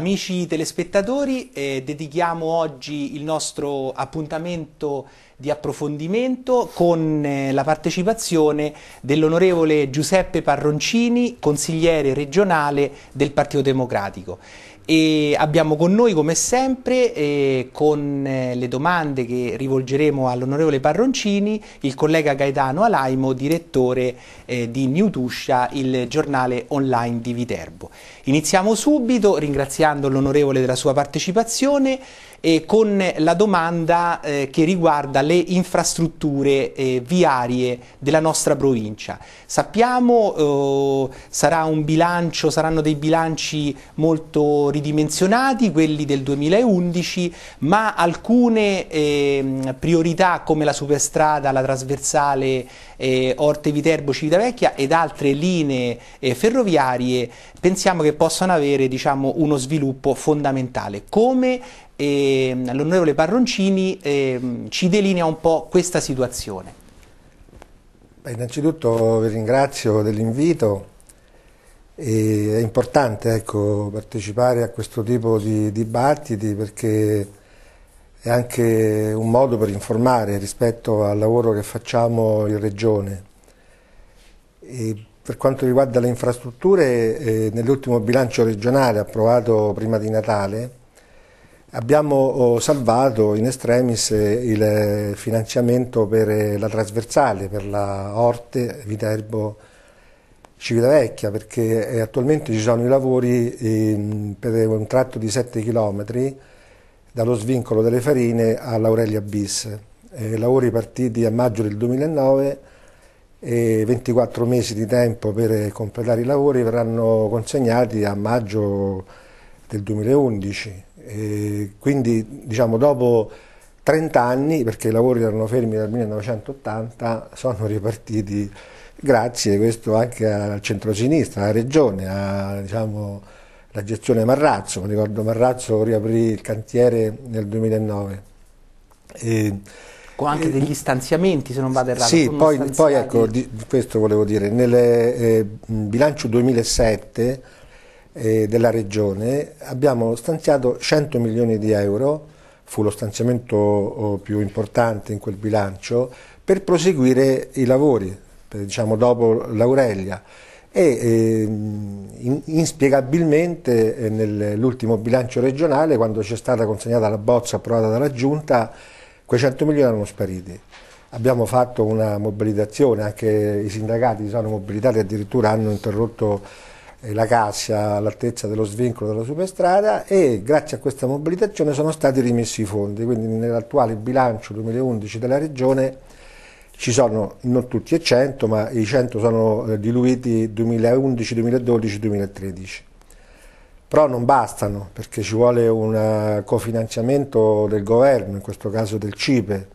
Amici telespettatori, eh, dedichiamo oggi il nostro appuntamento di approfondimento con eh, la partecipazione dell'onorevole Giuseppe Parroncini, consigliere regionale del Partito Democratico e abbiamo con noi come sempre eh, con eh, le domande che rivolgeremo all'onorevole Parroncini il collega Gaetano Alaimo direttore eh, di Newtuscia il giornale online di Viterbo iniziamo subito ringraziando l'onorevole della sua partecipazione eh, con la domanda eh, che riguarda le infrastrutture eh, viarie della nostra provincia. Sappiamo eh, sarà un bilancio, saranno dei bilanci molto ridimensionati, quelli del 2011, ma alcune ehm, priorità come la superstrada, la trasversale eh, Orte Viterbo Civitavecchia ed altre linee eh, ferroviarie pensiamo che possano avere diciamo, uno sviluppo fondamentale. Come eh, l'onorevole Parroncini eh, ci delinea un po' questa situazione. Beh, innanzitutto vi ringrazio dell'invito, è importante ecco, partecipare a questo tipo di dibattiti perché è anche un modo per informare rispetto al lavoro che facciamo in Regione. E per quanto riguarda le infrastrutture, eh, nell'ultimo bilancio regionale approvato prima di Natale, Abbiamo oh, salvato in estremis eh, il eh, finanziamento per eh, la trasversale, per la Orte Viterbo Civitavecchia, perché attualmente ci sono i lavori ehm, per un tratto di 7 km dallo svincolo delle farine all'Aurelia Bis. Lavori partiti a maggio del 2009 e 24 mesi di tempo per completare i lavori verranno consegnati a maggio del 2011. E quindi diciamo, dopo 30 anni, perché i lavori erano fermi dal 1980, sono ripartiti grazie questo anche al centro-sinistra, alla regione, alla diciamo, gestione Marrazzo, mi ricordo Marrazzo riaprì il cantiere nel 2009. E, con anche e, degli stanziamenti se non vado errato. Sì, poi, poi, ecco, di, questo volevo dire, nel eh, bilancio 2007 eh, della Regione abbiamo stanziato 100 milioni di euro, fu lo stanziamento oh, più importante in quel bilancio, per proseguire i lavori, per, diciamo dopo l'Aurelia e eh, in, inspiegabilmente eh, nell'ultimo bilancio regionale quando ci è stata consegnata la bozza approvata dalla Giunta quei 100 milioni erano spariti. Abbiamo fatto una mobilitazione, anche i sindacati si sono mobilitati, addirittura hanno interrotto la cascia all'altezza dello svincolo della superstrada e grazie a questa mobilitazione sono stati rimessi i fondi, quindi nell'attuale bilancio 2011 della regione ci sono non tutti e 100, ma i 100 sono eh, diluiti 2011, 2012, 2013. Però non bastano perché ci vuole un eh, cofinanziamento del governo, in questo caso del CIPE,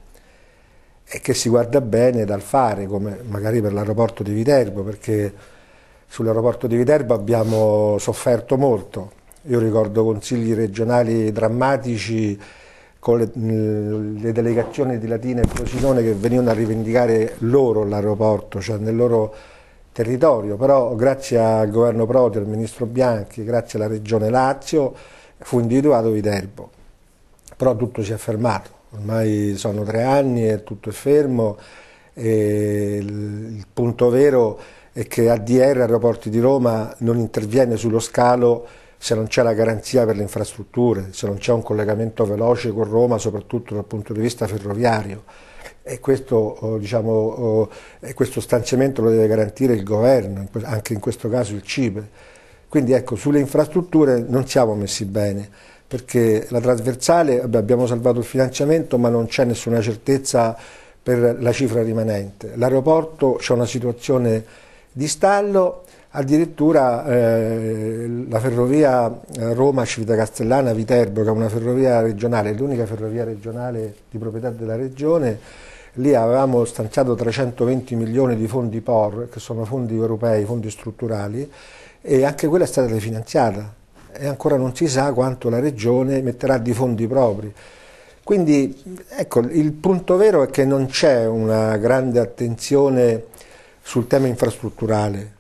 e che si guarda bene dal fare, come magari per l'aeroporto di Viterbo, perché Sull'aeroporto di Viterbo abbiamo sofferto molto, io ricordo consigli regionali drammatici con le, le delegazioni di Latina e Frosinone che venivano a rivendicare loro l'aeroporto, cioè nel loro territorio, però grazie al governo Prodi, al ministro Bianchi, grazie alla regione Lazio fu individuato Viterbo, però tutto si è fermato, ormai sono tre anni e tutto è fermo, e il punto vero è è che ADR Aeroporti di Roma non interviene sullo scalo se non c'è la garanzia per le infrastrutture, se non c'è un collegamento veloce con Roma, soprattutto dal punto di vista ferroviario. E questo, oh, diciamo, oh, questo stanziamento lo deve garantire il governo, anche in questo caso il CIPE. Quindi ecco, sulle infrastrutture non siamo messi bene, perché la trasversale, abbiamo salvato il finanziamento, ma non c'è nessuna certezza per la cifra rimanente. L'aeroporto c'è una situazione di stallo, addirittura eh, la ferrovia eh, Roma-Civita-Castellana-Viterbo, che è una ferrovia regionale, l'unica ferrovia regionale di proprietà della regione, lì avevamo stanziato 320 milioni di fondi POR, che sono fondi europei, fondi strutturali, e anche quella è stata rifinanziata e ancora non si sa quanto la regione metterà di fondi propri. Quindi ecco, il punto vero è che non c'è una grande attenzione sul tema infrastrutturale.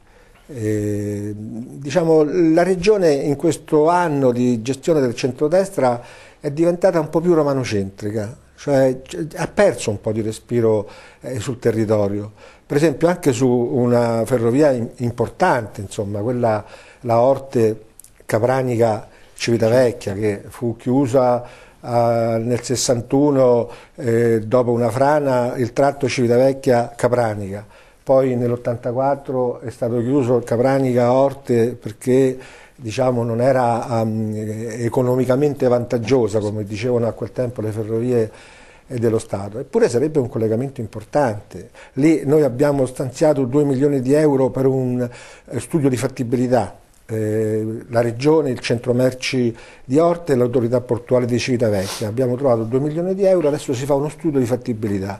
Eh, diciamo, la regione in questo anno di gestione del centrodestra è diventata un po' più romanocentrica, cioè ha perso un po' di respiro eh, sul territorio. Per esempio anche su una ferrovia importante, insomma, quella la Orte Capranica Civitavecchia che fu chiusa Uh, nel 61 eh, dopo una frana il tratto Civitavecchia-Capranica poi nell'84 è stato chiuso il Capranica Orte perché diciamo, non era um, economicamente vantaggiosa, come dicevano a quel tempo le ferrovie dello Stato, eppure sarebbe un collegamento importante. Lì noi abbiamo stanziato 2 milioni di euro per un eh, studio di fattibilità. Eh, la regione, il centro merci di Orte e l'autorità portuale di Civitavecchia. Abbiamo trovato 2 milioni di euro, adesso si fa uno studio di fattibilità.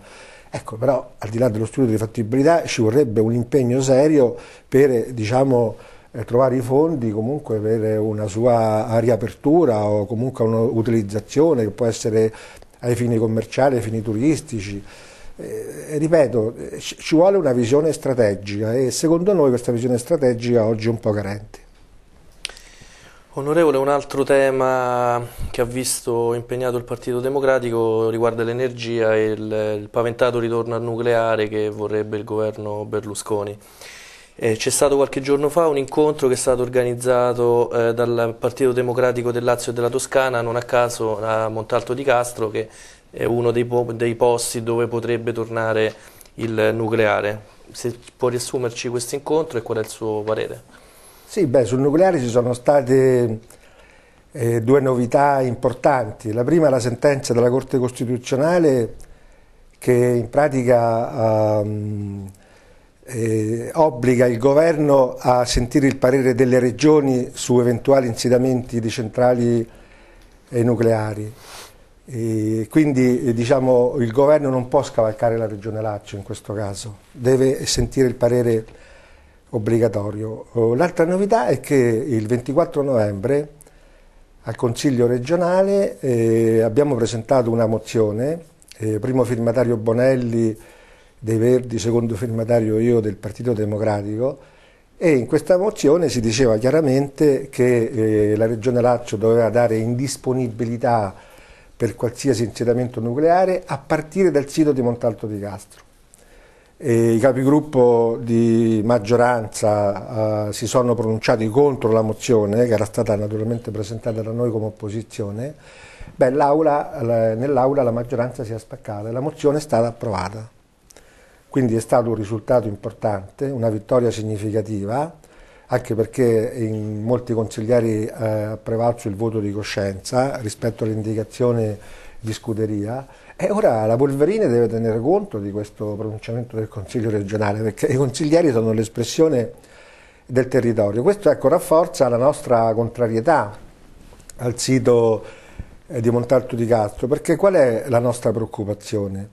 Ecco, però al di là dello studio di fattibilità ci vorrebbe un impegno serio per diciamo, eh, trovare i fondi comunque per una sua riapertura o comunque un'utilizzazione che può essere ai fini commerciali, ai fini turistici. Eh, ripeto, eh, ci vuole una visione strategica e secondo noi questa visione strategica oggi è un po' carente. Onorevole, un altro tema che ha visto impegnato il Partito Democratico riguarda l'energia e il, il, paventato ritorno al nucleare che vorrebbe il governo Berlusconi. Eh, c'è stato qualche giorno fa un incontro che è stato organizzato eh, dal Partito Democratico del Lazio e della Toscana, non a caso a Montalto di Castro, che è uno dei, po dei posti dove potrebbe tornare il nucleare. Se può riassumerci questo incontro e qual è il suo parere? Sì, beh, sul nucleare ci sono state eh, due novità importanti. La prima è la sentenza della Corte Costituzionale che in pratica um, eh, obbliga il governo a sentire il parere delle regioni su eventuali insediamenti di centrali eh, nucleari. E quindi eh, diciamo, il governo non può scavalcare la regione Lazio in questo caso, deve sentire il parere obbligatorio. Oh, l'altra novità è che il 24 novembre al Consiglio regionale eh, abbiamo presentato una mozione, eh, primo firmatario Bonelli dei Verdi, secondo firmatario io del Partito Democratico, e in questa mozione si diceva chiaramente che eh, la Regione Lazio doveva dare indisponibilità per qualsiasi insediamento nucleare a partire dal sito di Montalto di Castro. E I capigruppo di maggioranza eh, si sono pronunciati contro la mozione che era stata naturalmente presentata da noi come opposizione. nell'aula la maggioranza si è spaccata e la mozione è stata approvata. Quindi è stato un risultato importante, una vittoria significativa, anche perché in molti consiglieri eh, ha eh, prevalso il voto di coscienza rispetto all'indicazione di scuderia e eh, ora la Polverine deve tenere conto di questo pronunciamento del Consiglio regionale, perché i consiglieri sono l'espressione del territorio. Questo ecco, rafforza la nostra contrarietà al sito eh, di Montalto di Castro, perché qual è la nostra preoccupazione?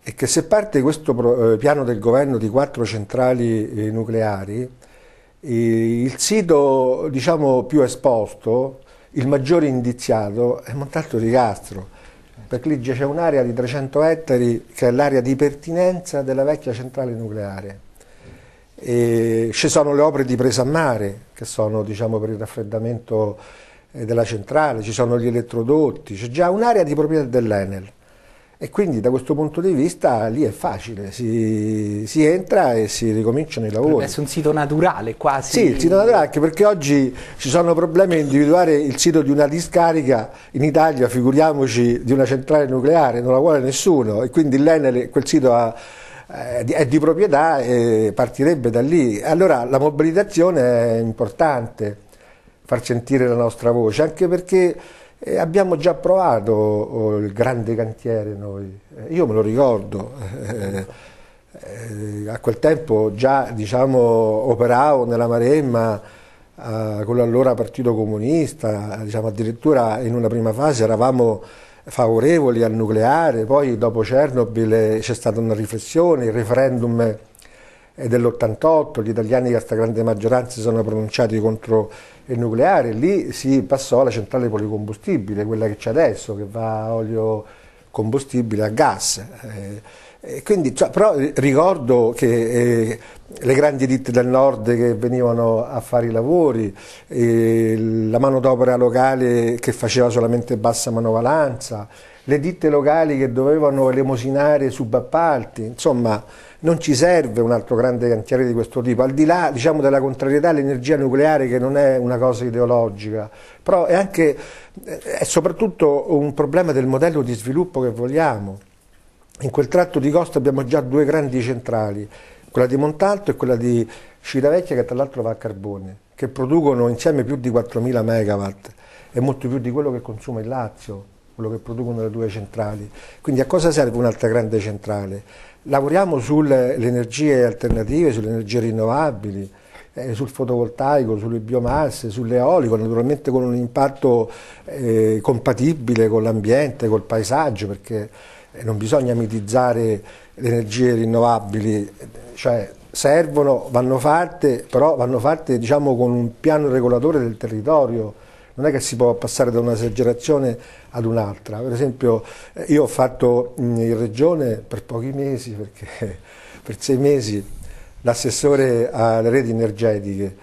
È che se parte questo eh, piano del governo di quattro centrali nucleari, il sito diciamo, più esposto, il maggiore indiziato è Montalto di Castro perché lì c'è un'area di 300 ettari che è l'area di pertinenza della vecchia centrale nucleare. E ci sono le opere di presa a mare, che sono diciamo, per il raffreddamento eh, della centrale, ci sono gli elettrodotti, c'è già un'area di proprietà dell'Enel. E quindi da questo punto di vista lì è facile, si, si entra e si ricominciano i lavori. È un sito naturale quasi. Sì, il sito naturale anche perché oggi ci sono problemi a individuare il sito di una discarica in Italia, figuriamoci di una centrale nucleare, non la vuole nessuno e quindi l'Enel quel sito ha eh, è di proprietà e partirebbe da lì. Allora la mobilitazione è importante, far sentire la nostra voce, anche perché e abbiamo già provato oh, il grande cantiere noi, eh, io me lo ricordo, eh, eh, a quel tempo già diciamo, operavo nella Maremma eh, con l'allora Partito Comunista, diciamo, addirittura in una prima fase eravamo favorevoli al nucleare, poi dopo Chernobyl eh, c'è stata una riflessione, il referendum eh, dell'88, gli italiani a stragrande maggioranza si sono pronunciati contro il nucleare, lì si passò alla centrale policombustibile, quella che c'è adesso, che va a olio combustibile a gas. Eh, quindi, cioè, però ricordo che eh, le grandi ditte del nord che venivano a fare i lavori, eh, la manodopera locale che faceva solamente bassa manovalanza, le ditte locali che dovevano elemosinare subappalti, insomma non ci serve un altro grande cantiere di questo tipo, al di là diciamo, della contrarietà all'energia nucleare che non è una cosa ideologica, però è, anche, eh, è soprattutto un problema del modello di sviluppo che vogliamo. In quel tratto di costa abbiamo già due grandi centrali, quella di Montalto e quella di Civitavecchia che tra l'altro va a carbone, che producono insieme più di 4.000 megawatt, è molto più di quello che consuma il Lazio quello che producono le due centrali. Quindi a cosa serve un'altra grande centrale? Lavoriamo sulle energie alternative, sulle energie rinnovabili, eh, sul fotovoltaico, sulle biomasse, sull'eolico, naturalmente con un impatto eh, compatibile con l'ambiente, col paesaggio, perché eh, non bisogna mitizzare le energie rinnovabili, cioè servono, vanno fatte, però vanno fatte diciamo, con un piano regolatore del territorio non è che si può passare da un'esagerazione ad un'altra. Per esempio eh, io ho fatto in regione per pochi mesi, perché, per sei mesi, l'assessore alle reti energetiche.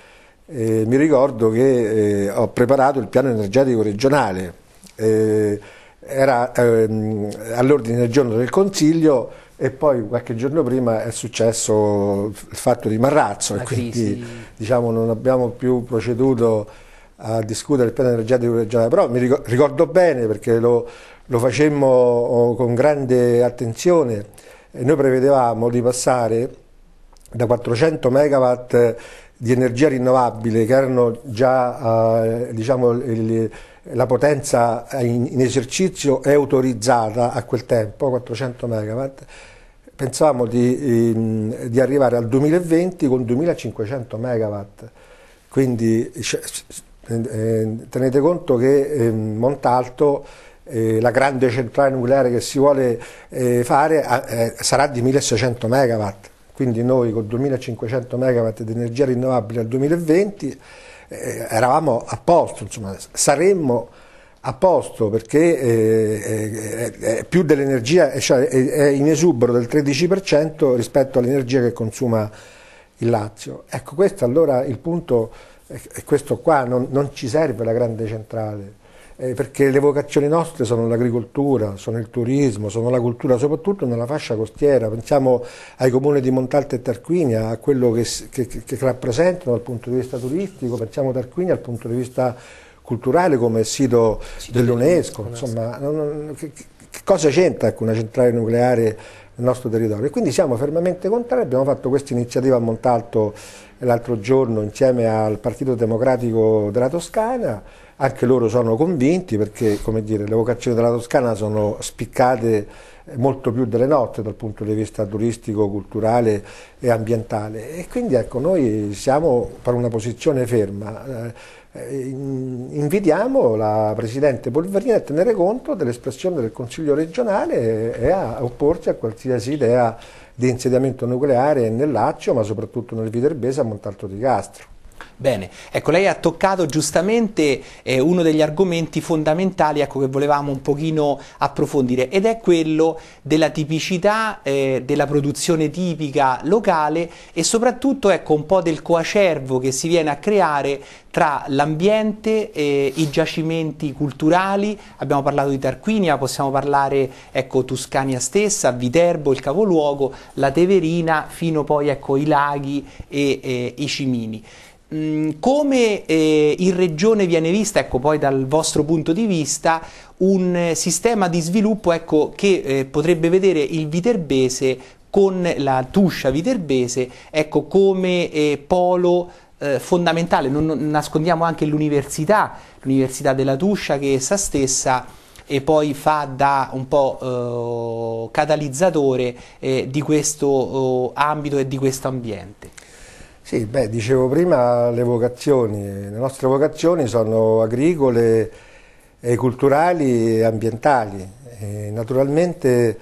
E mi ricordo che eh, ho preparato il piano energetico regionale, eh, era ehm, all'ordine del giorno del Consiglio e poi qualche giorno prima è successo il fatto di Marrazzo La e quindi crisi. diciamo, non abbiamo più proceduto a discutere il piano energetico regionale, però mi ricordo bene perché lo, lo facemmo oh, con grande attenzione e noi prevedevamo di passare da 400 megawatt di energia rinnovabile che erano già eh, diciamo, il, la potenza in, in, esercizio e autorizzata a quel tempo, 400 megawatt, pensavamo di, di arrivare al 2020 con 2500 megawatt, quindi cioè, eh, tenete conto che ehm, Montalto eh, la grande centrale nucleare che si vuole eh, fare sarà di 1600 MW, quindi noi con 2500 MW di energia rinnovabile al 2020 eravamo a posto, insomma, saremmo a posto perché è, più dell'energia, cioè, è, in esubero del 13% rispetto all'energia che consuma il Lazio. Ecco, questo allora il punto è questo qua, non, non ci serve la grande centrale, eh, perché le vocazioni nostre sono l'agricoltura, sono il turismo, sono la cultura, soprattutto nella fascia costiera. Pensiamo ai comuni di Montalto e Tarquinia, a quello che, che, che rappresentano dal punto di vista turistico, pensiamo a Tarquinia dal punto di vista culturale come sito dell'UNESCO, insomma, non, non, che, che cosa c'entra con ecco, una centrale nucleare nel nostro territorio? E quindi siamo fermamente contrari, abbiamo fatto questa iniziativa a Montalto l'altro giorno insieme al Partito Democratico della Toscana, anche loro sono convinti perché come dire, le vocazioni della Toscana sono spiccate molto più delle notte dal punto di vista turistico, culturale e ambientale e quindi ecco noi siamo per una posizione ferma. Eh, Invitiamo la Presidente Polverini a tenere conto dell'espressione del Consiglio regionale e a opporsi a qualsiasi idea di insediamento nucleare nel nell'Accio, ma soprattutto nel Viterbese a Montalto di Castro. Bene, ecco, lei ha toccato giustamente eh, uno degli argomenti fondamentali ecco, che volevamo un pochino approfondire ed è quello della tipicità, eh, della produzione tipica locale e soprattutto ecco, un po' del coacervo che si viene a creare tra l'ambiente, e i giacimenti culturali, abbiamo parlato di Tarquinia, possiamo parlare ecco, Tuscania stessa, Viterbo, il capoluogo, la Teverina, fino poi ecco, i laghi e, e eh, i cimini. Mm, come eh, in regione viene vista, ecco poi dal vostro punto di vista, un eh, sistema di sviluppo ecco, che eh, potrebbe vedere il viterbese con la tuscia viterbese ecco, come eh, polo eh, fondamentale. Non, non, nascondiamo anche l'università, l'università della tuscia che essa stessa e poi fa da un po' eh, catalizzatore di questo ambito e di questo ambiente. Sì, beh, dicevo prima le vocazioni, le nostre vocazioni sono agricole, culturali e ambientali. E naturalmente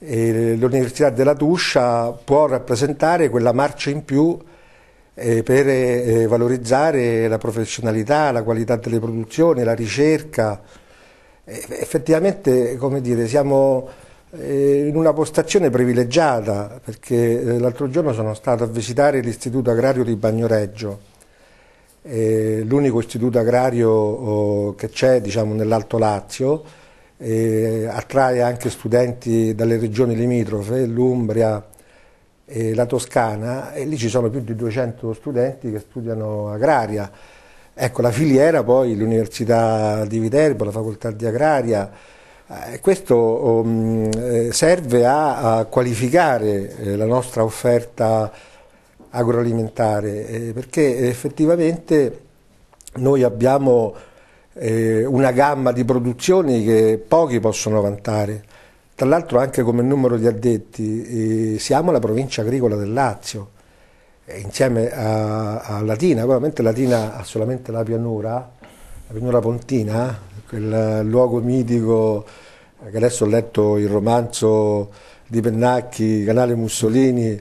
eh, l'Università della Tuscia può rappresentare quella marcia in più eh, per eh, valorizzare la professionalità, la qualità delle produzioni, la ricerca. effettivamente, come dire, siamo eh, in una postazione privilegiata perché eh, l'altro giorno sono stato a visitare l'istituto agrario di Bagnoreggio, eh, l'unico istituto agrario oh, che c'è diciamo, nell'Alto Lazio, attrae anche studenti dalle regioni limitrofe, l'Umbria e la Toscana e lì ci sono più di 200 studenti che studiano agraria. Ecco, la filiera poi, l'Università di Viterbo, la Facoltà di Agraria, eh, questo um, eh, serve a qualificare eh, la nostra offerta agroalimentare perché effettivamente noi abbiamo una gamma di produzioni che pochi possono vantare. Tra l'altro anche come numero di addetti siamo la provincia agricola del Lazio, insieme a, a Latina, ovviamente Latina ha solamente la pianura, la pianura pontina, quel luogo mitico che adesso ho letto il romanzo di Pennacchi, Canale Mussolini,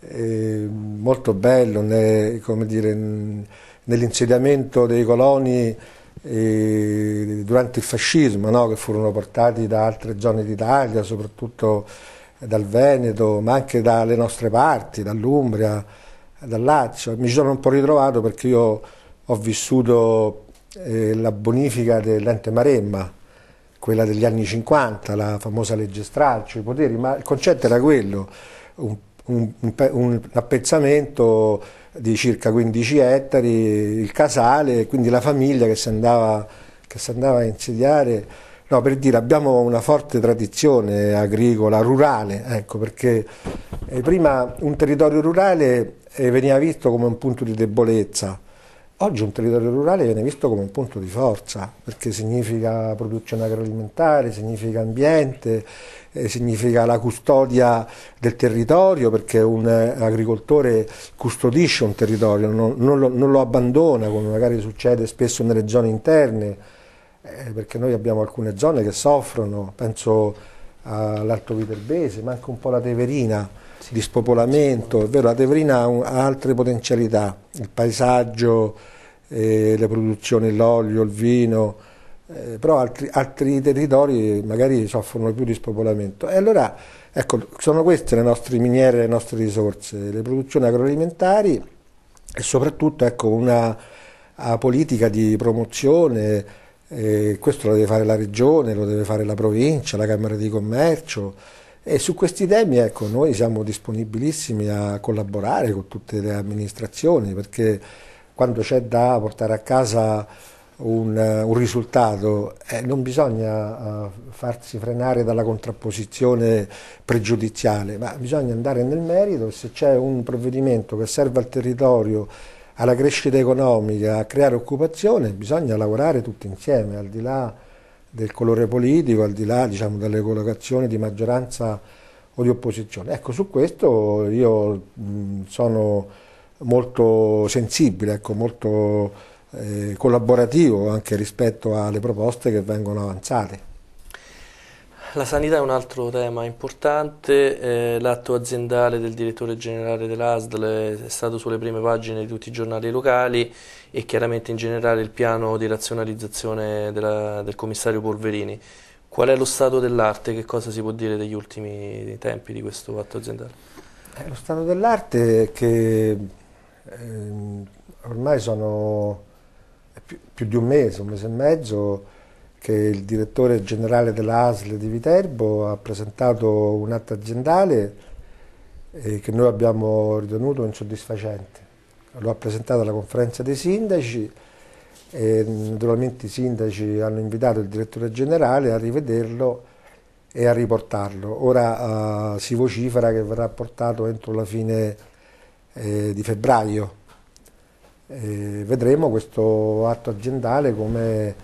eh, molto bello come dire, nell'insediamento dei coloni eh, durante il fascismo, no? che furono portati da altre zone d'Italia, soprattutto dal Veneto, ma anche dalle nostre parti, dall'Umbria, dal Lazio. Mi sono un po' ritrovato perché io ho vissuto eh, la bonifica dell'ente Maremma, quella degli anni 50, la famosa legge stralcio, i poteri, ma il concetto era quello, un, un, un appezzamento di circa 15 ettari, il casale, quindi la famiglia che si andava, che si andava a insediare. No, per dire, abbiamo una forte tradizione agricola, rurale, ecco, perché eh, prima un territorio rurale eh, veniva visto come un punto di debolezza, Oggi un territorio rurale viene visto come un punto di forza, perché significa produzione agroalimentare, significa ambiente, eh, significa la custodia del territorio, perché un agricoltore custodisce un territorio, non, non, lo, non lo, abbandona, come magari succede spesso nelle zone interne, eh, perché noi abbiamo alcune zone che soffrono, penso all'Alto Viterbese, ma anche un po' la Teverina, di spopolamento, è vero, la Teverina ha altre potenzialità, il paesaggio eh, le produzioni, l'olio, il vino, eh, però altri, altri, territori magari soffrono più di spopolamento. E allora, ecco, sono queste le nostre miniere, le nostre risorse, le produzioni agroalimentari e soprattutto ecco, una, una politica di promozione, eh, questo lo deve fare la regione, lo deve fare la provincia, la Camera di Commercio, e su questi temi ecco, noi siamo disponibilissimi a collaborare con tutte le amministrazioni perché quando c'è da portare a casa un, eh, un risultato, eh, non bisogna uh, farsi frenare dalla contrapposizione pregiudiziale, ma bisogna andare nel merito, se c'è un provvedimento che serve al territorio, alla crescita economica, a creare occupazione, bisogna lavorare tutti insieme, al di là del colore politico, al di là diciamo, delle collocazioni di maggioranza o di opposizione. Ecco, su questo io mh, sono molto sensibile, ecco, molto eh, collaborativo anche rispetto alle proposte che vengono avanzate. La sanità è un altro tema importante, eh, l'atto aziendale del direttore generale dell'ASDL è stato sulle prime pagine di tutti i giornali locali e chiaramente in generale il piano di razionalizzazione della, del commissario Polverini. Qual è lo stato dell'arte? Che cosa si può dire degli ultimi tempi di questo atto aziendale? Eh, lo stato dell'arte è che ehm, ormai sono più, più, di un mese, un mese e mezzo, che il direttore generale dell'ASL di Viterbo ha presentato un atto aziendale eh, che noi abbiamo ritenuto insoddisfacente. Lo ha presentato alla conferenza dei sindaci e naturalmente i sindaci hanno invitato il direttore generale a rivederlo e a riportarlo. Ora eh, si vocifera che verrà portato entro la fine eh, di febbraio. Eh, vedremo questo atto aziendale come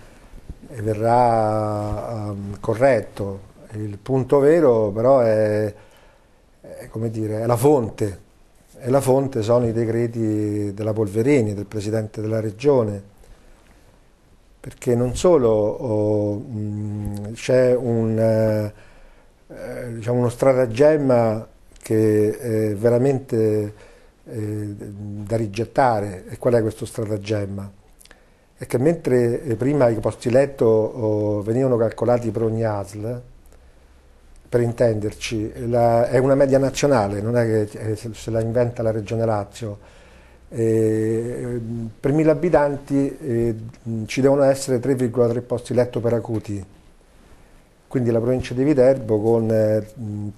eh, verrà um, corretto. Il punto vero però è, è, dire, è la fonte, e la fonte sono i decreti della Polverini, del Presidente della Regione, perché non solo oh, c'è un, eh, eh, diciamo uno stratagemma che eh, veramente eh, da rigettare. E qual è questo stratagemma? È che mentre eh, prima i posti letto oh, venivano calcolati per ogni ASL, per intenderci, la, è una media nazionale, non è che eh, se la inventa la Regione Lazio. Eh, per 1000 abitanti eh, ci devono essere 3,3 posti letto per acuti, quindi la provincia di Viterbo con eh,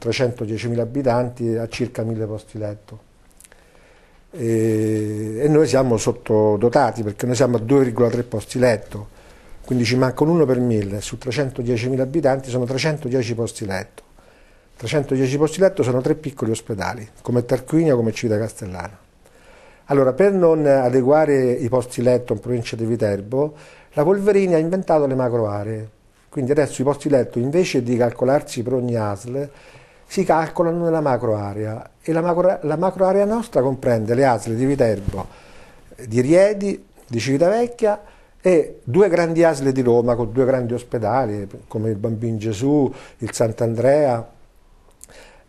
310.000 abitanti ha circa 1000 posti letto e, eh, e noi siamo sottodotati perché noi siamo a 2,3 posti letto, quindi ci mancano 1 per 1000, su 310.000 abitanti sono 310 posti letto. 310 posti letto sono tre piccoli ospedali, come Tarquinia, come Civita Castellana. Allora, per non adeguare i posti letto in provincia di Viterbo, la Polverini ha inventato le macro aree. Quindi adesso i posti letto, invece di calcolarsi per ogni ASL, si calcolano nella macroarea e la, macroarea macro nostra comprende le asle di Viterbo, di Riedi, di Civitavecchia e due grandi asle di Roma con due grandi ospedali come il Bambino Gesù, il Sant'Andrea.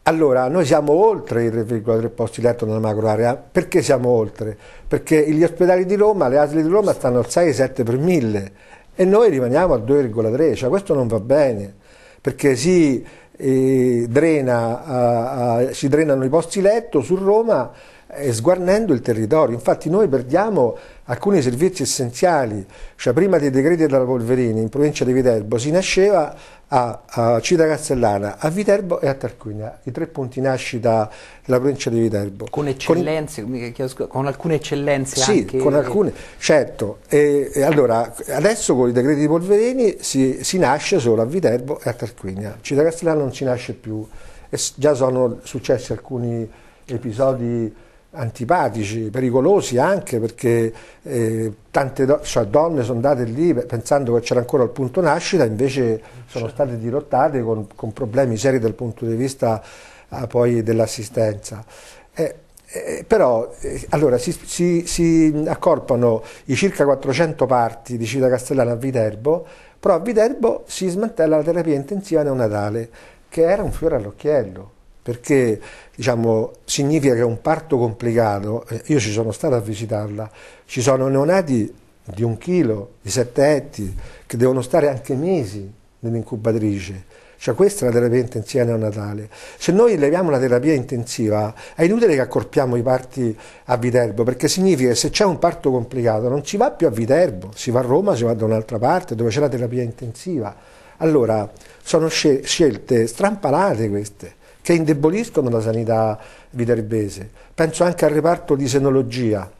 Allora, noi siamo oltre i 3,3 posti letto nella macroarea. Perché siamo oltre? Perché gli ospedali di Roma, le asle di Roma stanno al 6-7 per mille e noi rimaniamo al 2,3, cioè questo non va bene, perché sì, drena, a, si drenano i posti letto su Roma eh, sguarnendo il territorio. Infatti noi perdiamo alcuni servizi essenziali, cioè prima dei decreti della Polverini in provincia di Viterbo si nasceva a, a Cita Castellana, a Viterbo e a Tarquinia, i tre punti nascita della provincia di Viterbo. Con eccellenze, con, con alcune eccellenze sì, anche. con alcune, certo. E, e allora, adesso con i decreti di Polverini si, si nasce solo a Viterbo e a Tarquinia, Cita Castellana non si nasce più, e già sono successi alcuni episodi antipatici, pericolosi anche perché eh, tante do- cioè donne sono andate lì pensando che c'era ancora il punto nascita, invece sono certo. state dirottate con, con problemi seri dal punto di vista eh, poi dell'assistenza. Eh, eh, però eh, allora, si, si, si, accorpano i circa 400 parti di Civita Castellana a Viterbo, però a Viterbo si smantella la terapia intensiva neonatale, che era un fiore all'occhiello perché diciamo, significa che è un parto complicato, eh, io ci sono stato a visitarla, ci sono neonati di un chilo, di sette etti, che devono stare anche mesi nell'incubatrice. Cioè questa è la terapia intensiva neonatale. Se noi leviamo la terapia intensiva è inutile che accorpiamo i parti a Viterbo, perché significa che se c'è un parto complicato non si va più a Viterbo, si va a Roma, si va da un'altra parte dove c'è la terapia intensiva. Allora sono scel- scelte strampalate queste che indeboliscono la sanità viterbese. Penso anche al reparto di senologia.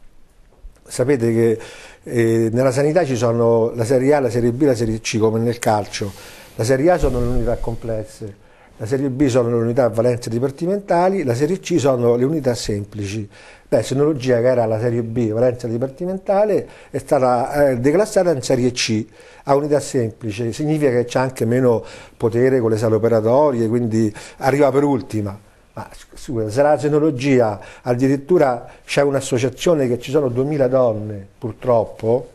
Sapete che eh, nella sanità ci sono la serie A, la serie B, la serie C, come nel calcio. La serie A sono le unità complesse, la serie B sono le unità a valenza dipartimentali, la serie C sono le unità semplici. La sinologia che era la serie B, valenza dipartimentale, è stata eh, declassata in serie C, a unità semplici, significa che c'è anche meno potere con le sale operatorie, quindi arriva per ultima. Ma scusa, se la sinologia addirittura c'è un'associazione che ci sono 2000 donne, purtroppo,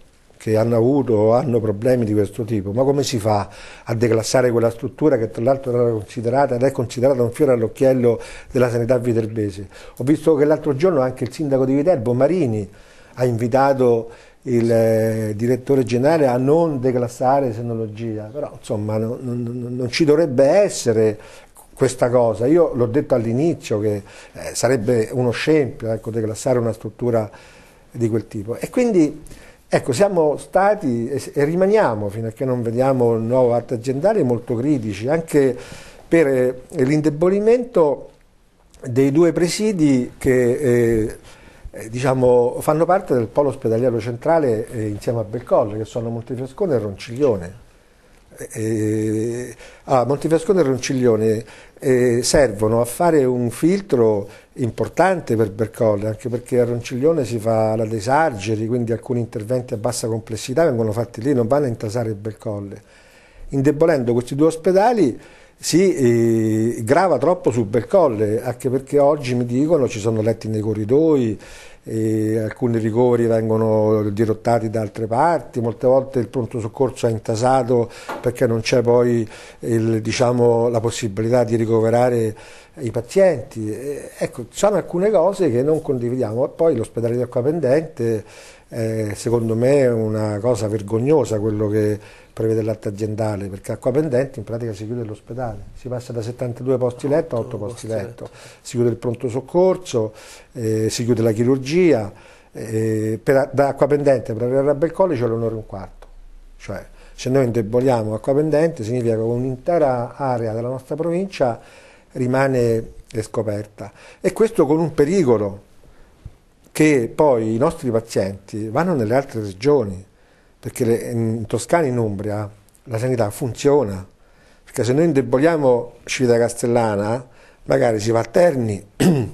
che hanno avuto o hanno problemi di questo tipo, ma come si fa a declassare quella struttura che tra l'altro era considerata ed è considerata un fiore all'occhiello della sanità viterbese? Ho visto che l'altro giorno anche il sindaco di Viterbo, Marini, ha invitato il eh, direttore generale a non declassare senologia, però insomma non, non, non ci dovrebbe essere questa cosa. Io l'ho detto all'inizio che eh, sarebbe uno scempio ecco, declassare una struttura di quel tipo. E quindi Ecco, siamo stati e rimaniamo, fino a che non vediamo il nuovo arte aziendale, molto critici, anche per eh, l'indebolimento dei due presidi che eh, eh, diciamo, fanno parte del polo ospedaliero centrale eh, insieme a Belcolle, che sono Montefiascone e Ronciglione. Eh, eh ah, Montefiascone e Ronciglione servono a fare un filtro importante per Bercolle, anche perché a Ronciglione si fa la desargeri, quindi alcuni interventi a bassa complessità vengono fatti lì, non vanno a intasare Bercolle. Indebolendo questi due ospedali si eh, grava troppo su Bercolle, anche perché oggi mi dicono ci sono letti nei corridoi, eh, alcuni rigori vengono dirottati da altre parti, molte volte il pronto soccorso è intasato perché non c'è poi il, diciamo, la possibilità di ricoverare i pazienti. Ecco, ci sono alcune cose che non condividiamo. Poi l'ospedale di Acqua Pendente è eh, secondo me è una cosa vergognosa quello che prevede l'atto aziendale, perché Acqua Pendente in pratica si chiude l'ospedale, si passa da 72 posti letto a 8 posti letto, si chiude il pronto soccorso, eh, si chiude la chirurgia, eh, per, da Acqua Pendente per arrivare a Belcolli c'è l'onore e un quarto. Cioè, se noi indeboliamo Acqua Pendente significa che un'intera area della nostra provincia rimane scoperta. E questo con un pericolo che poi i nostri pazienti vanno nelle altre regioni, perché in Toscana e in Umbria la sanità funziona, perché se noi indeboliamo Civita Castellana, magari si va a Terni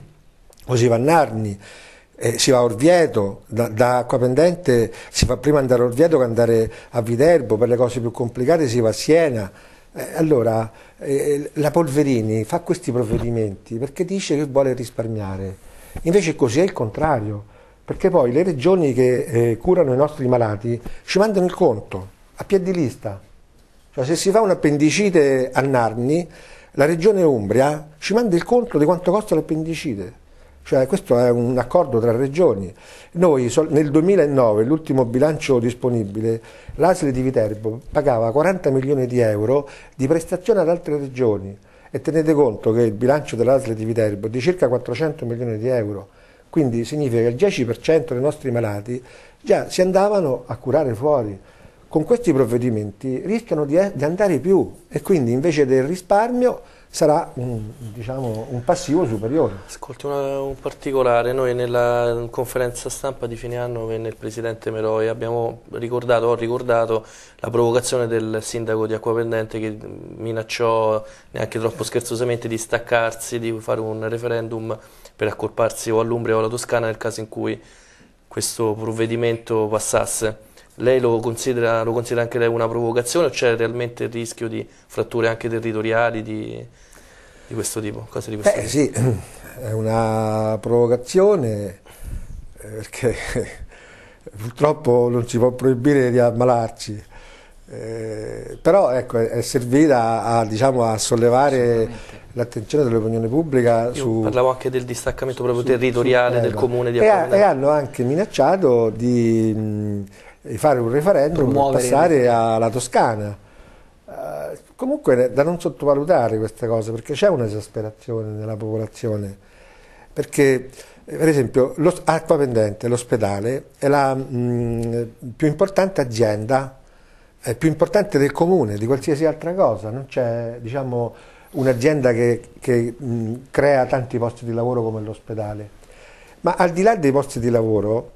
o si va a Narni, eh, si va a Orvieto, da, da Acqua Pendente si fa prima andare a Orvieto che andare a Viterbo, per le cose più complicate si va a Siena, eh, allora, eh, la Polverini fa questi provvedimenti perché dice che vuole risparmiare, invece così è il contrario, perché poi le regioni che eh, curano i nostri malati ci mandano il conto a piedi lista. Cioè, se si fa un appendicite a Narni, la regione Umbria ci manda il conto di quanto costa l'appendicite. Cioè, questo è un accordo tra regioni. Noi nel 2009, l'ultimo bilancio disponibile, l'ASL di Viterbo pagava 40 milioni di euro di prestazione ad altre regioni e tenete conto che il bilancio dell'ASL di Viterbo è di circa 400 milioni di euro, quindi significa che il 10% dei nostri malati già si andavano a curare fuori. Con questi provvedimenti rischiano di, eh, di andare più e quindi invece del risparmio sarà un, diciamo, un passivo superiore. Ascolti una, un particolare, noi nella conferenza stampa di fine anno venne il Presidente Meroi, abbiamo ricordato, ho ricordato la provocazione del sindaco di Acquapendente che mm, minacciò neanche troppo scherzosamente di staccarsi, di fare un referendum per accorparsi o all'Umbria o alla Toscana nel caso in cui questo provvedimento passasse. Lei lo considera, lo considera anche lei una provocazione o c'è realmente il rischio di fratture anche territoriali di, di questo tipo? Cose di questo eh, tipo? Sì, è una provocazione eh, perché purtroppo non si può proibire di ammalarci. Eh, però ecco, è servita a, a, diciamo, a sollevare l'attenzione dell'opinione pubblica. Io su, parlavo anche del distaccamento proprio su, territoriale su, del eh, comune di Apollo. E, e, hanno anche minacciato di... Mh, di fare un referendum per passare alla Toscana. Uh, comunque eh, da non sottovalutare questa cosa perché c'è un'esasperazione nella popolazione perché eh, per esempio Acqua Pendente, l'ospedale è la mh, mm, più importante azienda è più importante del comune di qualsiasi altra cosa non c'è diciamo un'azienda che, che mh, mm, crea tanti posti di lavoro come l'ospedale ma al di là dei posti di lavoro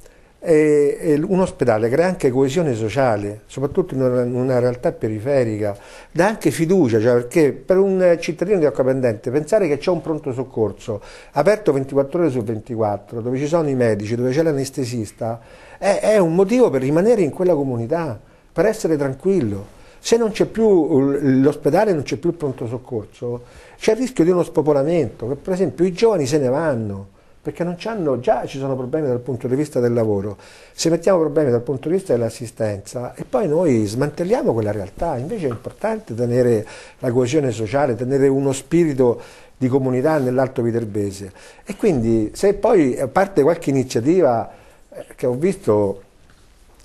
e, e un ospedale crea anche coesione sociale, soprattutto in una, in una realtà periferica, dà anche fiducia, cioè perché per un cittadino di Occapendente pensare che c'è un pronto soccorso aperto 24 ore su 24, dove ci sono i medici, dove c'è l'anestesista, è, è un motivo per rimanere in quella comunità, per essere tranquillo se non c'è più l'ospedale, non c'è più il pronto soccorso, c'è il rischio di uno spopolamento, che per esempio i giovani se ne vanno, perché non hanno, già ci sono problemi dal punto di vista del lavoro, se mettiamo problemi dal punto di vista dell'assistenza e poi noi smantelliamo quella realtà, invece è importante tenere la coesione sociale, tenere uno spirito di comunità nell'Alto Viterbese e quindi se poi parte qualche iniziativa eh, che ho visto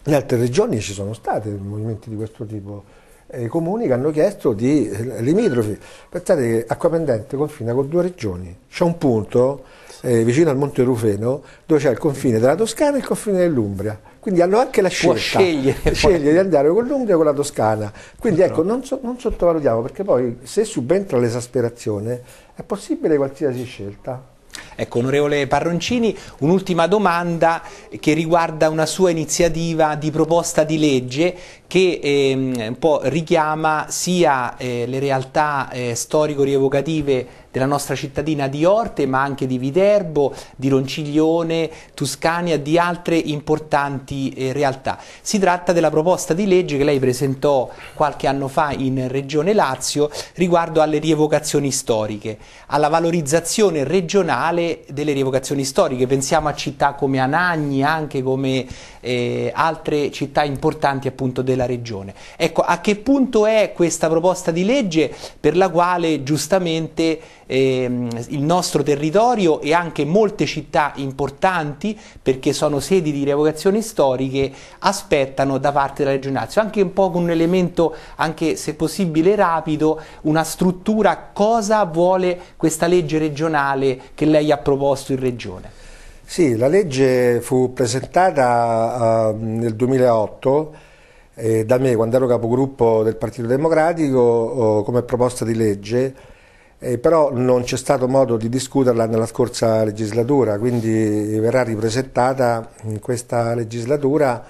in altre regioni ci sono stati movimenti di questo tipo, i comuni che hanno chiesto di eh, limitrofi. Pensate che Acqua Pendente confina con due regioni. C'è un punto eh, vicino al Monte Rufeno, dove c'è il confine della Toscana e il confine dell'Umbria. Quindi hanno anche la scelta, scegliere, scegliere di andare con l'Umbria o con la Toscana. Quindi ecco, non, so, non sottovalutiamo, perché poi se subentra l'esasperazione è possibile qualsiasi scelta. Ecco, onorevole Parroncini, un'ultima domanda che riguarda una sua iniziativa di proposta di legge che ehm, un po' richiama sia eh, le realtà eh, storico-rievocative della nostra cittadina di Orte, ma anche di Viterbo, di Ronciglione, Tuscania, di altre importanti eh, realtà. Si tratta della proposta di legge che lei presentò qualche anno fa in Regione Lazio riguardo alle rievocazioni storiche, alla valorizzazione regionale delle rievocazioni storiche. Pensiamo a città come Anagni, anche come eh, altre città importanti appunto del della regione. Ecco, a che punto è questa proposta di legge per la quale giustamente ehm, il nostro territorio e anche molte città importanti, perché sono sedi di rievocazioni storiche, aspettano da parte della Regione Lazio, anche un po' con un elemento, anche se possibile rapido, una struttura, cosa vuole questa legge regionale che lei ha proposto in Regione? Sì, la legge fu presentata uh, nel 2008 eh, da me quando ero capogruppo del Partito Democratico oh, come proposta di legge, eh, però non c'è stato modo di discuterla nella scorsa legislatura, quindi verrà ripresentata in questa legislatura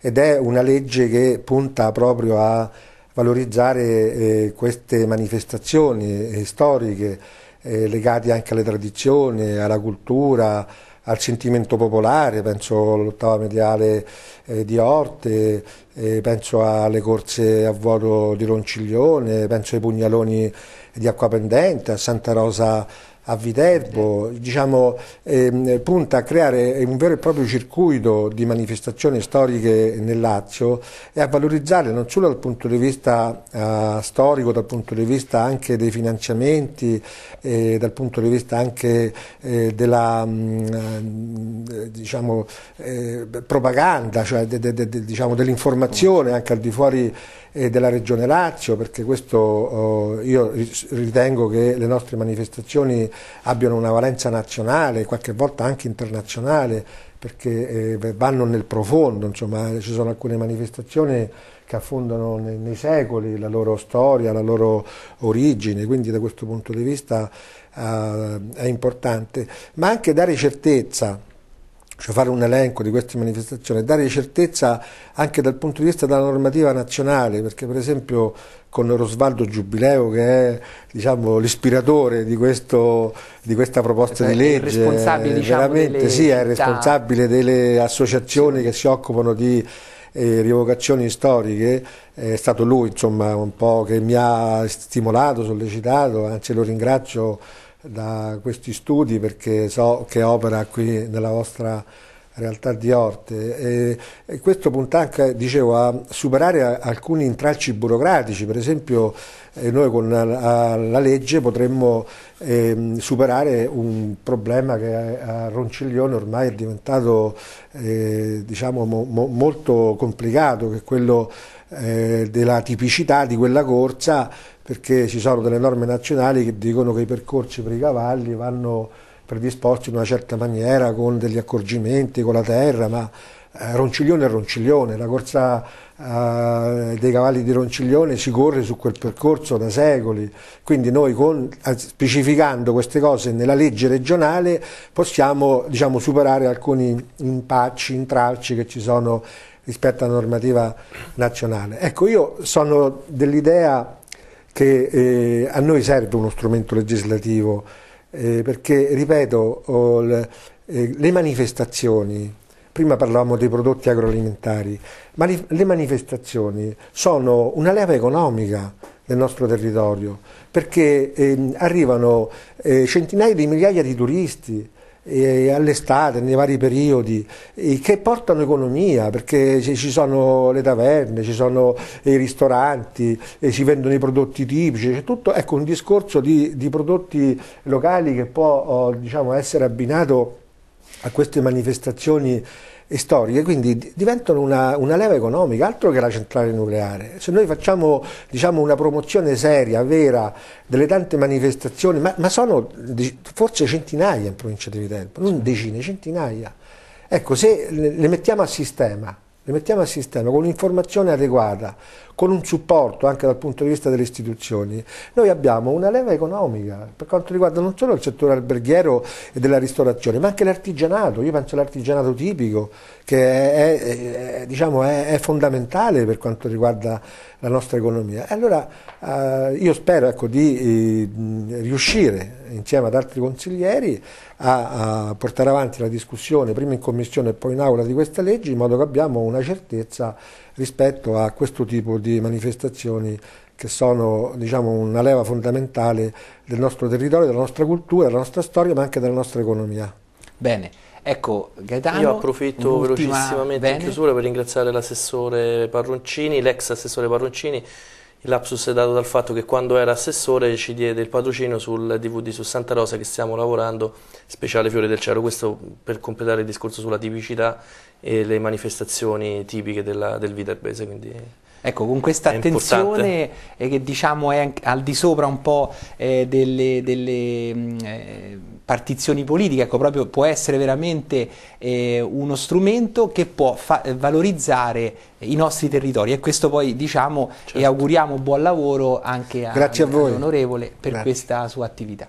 ed è una legge che punta proprio a valorizzare eh, queste manifestazioni eh, storiche eh, legate anche alle tradizioni, alla cultura, al sentimento popolare, penso all'ottava mediale eh, di Orte, eh, penso alle corse a vuoto di Ronciglione, penso ai pugnaloni di Acquapendente, a Santa Rosa a Viterbo, diciamo, ehm, punta a creare un vero e proprio circuito di manifestazioni storiche nel Lazio e a valorizzarle non solo dal punto di vista eh, storico, dal punto di vista anche dei finanziamenti, eh, dal punto di vista anche eh, della mh, mm, eh, diciamo, eh, propaganda, cioè de, de, de, diciamo, dell'informazione anche al di fuori eh, della regione Lazio, perché questo oh, io ritengo che le nostre manifestazioni abbiano una valenza nazionale, qualche volta anche internazionale, perché eh, vanno nel profondo, insomma ci sono alcune manifestazioni che affondano nei, nei, secoli la loro storia, la loro origine, quindi da questo punto di vista eh, è importante, ma anche dare certezza cioè fare un elenco di queste manifestazioni, dare certezza anche dal punto di vista della normativa nazionale, perché per esempio con Rosvaldo Giubileo che è diciamo, l'ispiratore di, questo, di, questa proposta di legge, è responsabile, diciamo, delle... sì, è responsabile delle associazioni sì. che si occupano di eh, rievocazioni storiche, è stato lui insomma, un po' che mi ha stimolato, sollecitato, anzi lo ringrazio da questi studi perché so che opera qui nella vostra realtà di Orte. E, e questo punta anche, dicevo, a superare alcuni intralci burocratici, per esempio eh, noi con la, la legge potremmo eh, superare un problema che a, a Ronciglione ormai è diventato eh, diciamo, mo, mo, molto complicato, che è quello eh, della tipicità di quella corsa, perché ci sono delle norme nazionali che dicono che i percorsi per i cavalli vanno predisposti in una certa maniera con degli accorgimenti con la terra, ma eh, Ronciglione è Ronciglione, la corsa eh, dei cavalli di Ronciglione si corre su quel percorso da secoli, quindi noi con, eh, specificando queste cose nella legge regionale possiamo diciamo, superare alcuni impacci, intralci che ci sono rispetto alla normativa nazionale. Ecco, io sono dell'idea che eh, a noi serve uno strumento legislativo eh, perché ripeto, le, eh, le manifestazioni, prima parlavamo dei prodotti agroalimentari, ma le manifestazioni sono una leva economica nel nostro territorio, perché ehm, eh, arrivano centinaia di migliaia di turisti, all'estate, nei vari periodi, che portano economia, perché ci sono le taverne, ci sono i ristoranti, si vendono i prodotti tipici, c'è tutto ecco, un discorso di, di prodotti locali che può oh, diciamo, essere abbinato a queste manifestazioni e storiche, quindi diventano una, una, leva economica, altro che la centrale nucleare. Se noi facciamo diciamo, una promozione seria, vera, delle tante manifestazioni, ma, ma sono forse centinaia in provincia di Viterbo, non decine, centinaia. Ecco, se le mettiamo a sistema, le mettiamo a sistema con un'informazione adeguata, con un supporto anche dal punto di vista delle istituzioni, noi abbiamo una leva economica per quanto riguarda non solo il settore alberghiero e della ristorazione, ma anche l'artigianato. Io penso all'artigianato tipico che è, è, è, diciamo, è, fondamentale per quanto riguarda la nostra economia. Allora eh, io spero ecco, di eh, riuscire insieme ad altri consiglieri a, a, portare avanti la discussione prima in commissione e poi in aula di questa legge in modo che abbiamo una certezza rispetto a questo tipo di di manifestazioni che sono diciamo, una leva fondamentale del nostro territorio, della nostra cultura, della nostra storia, ma anche della nostra economia. Bene, ecco Gaetano. Io approfitto velocissimamente bene. in chiusura per ringraziare l'assessore Parroncini, l'ex assessore Parroncini. Il lapsus è dato dal fatto che quando era assessore ci diede il patrocino sul DVD su Santa Rosa che stiamo lavorando, speciale Fiore del Cielo, questo per completare il discorso sulla tipicità e le manifestazioni tipiche della, del Viterbese. Quindi Ecco, con questa attenzione eh, che diciamo è al di sopra un po' eh, delle, delle mh, mm, eh, partizioni politiche, ecco, proprio può essere veramente eh, uno strumento che può eh, valorizzare i nostri territori e questo poi diciamo certo. e auguriamo buon lavoro anche a, a all'onorevole per Grazie. questa sua attività.